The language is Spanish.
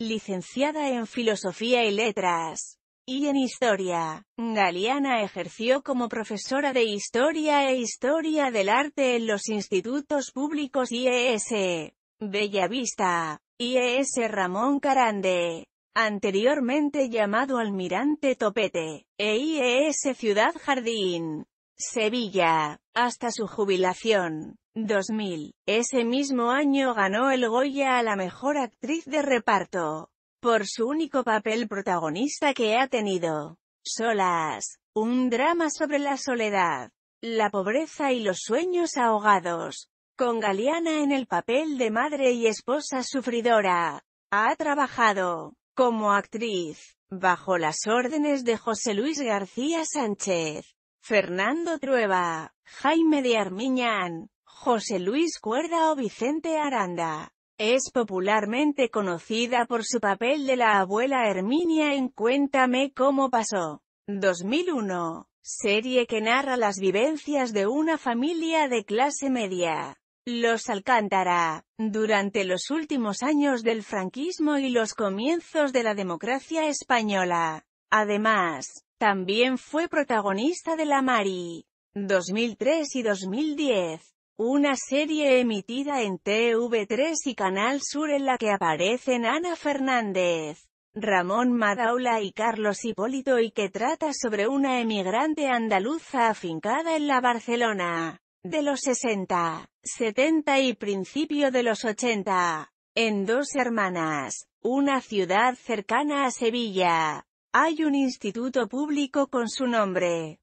Licenciada en Filosofía y Letras y en Historia, Galeana ejerció como profesora de Historia e Historia del Arte en los institutos públicos IES, Bellavista, IES Ramón Carande, anteriormente llamado Almirante Topete, e IES Ciudad Jardín. Sevilla, hasta su jubilación. 2000. Ese mismo año ganó el Goya a la mejor actriz de reparto, por su único papel protagonista que ha tenido. Solas, un drama sobre la soledad, la pobreza y los sueños ahogados. Con Galeana en el papel de madre y esposa sufridora, ha trabajado, como actriz, bajo las órdenes de José Luis García Sánchez. Fernando Trueba, Jaime de Armiñán, José Luis Cuerda o Vicente Aranda. Es popularmente conocida por su papel de la abuela Herminia en Cuéntame cómo pasó. 2001. Serie que narra las vivencias de una familia de clase media. Los Alcántara. Durante los últimos años del franquismo y los comienzos de la democracia española. Además, también fue protagonista de La Mari, 2003 y 2010, una serie emitida en TV3 y Canal Sur en la que aparecen Ana Fernández, Ramón Madaula y Carlos Hipólito y que trata sobre una emigrante andaluza afincada en la Barcelona de los 60, 70 y principio de los 80, en Dos Hermanas, una ciudad cercana a Sevilla. Hay un instituto público con su nombre.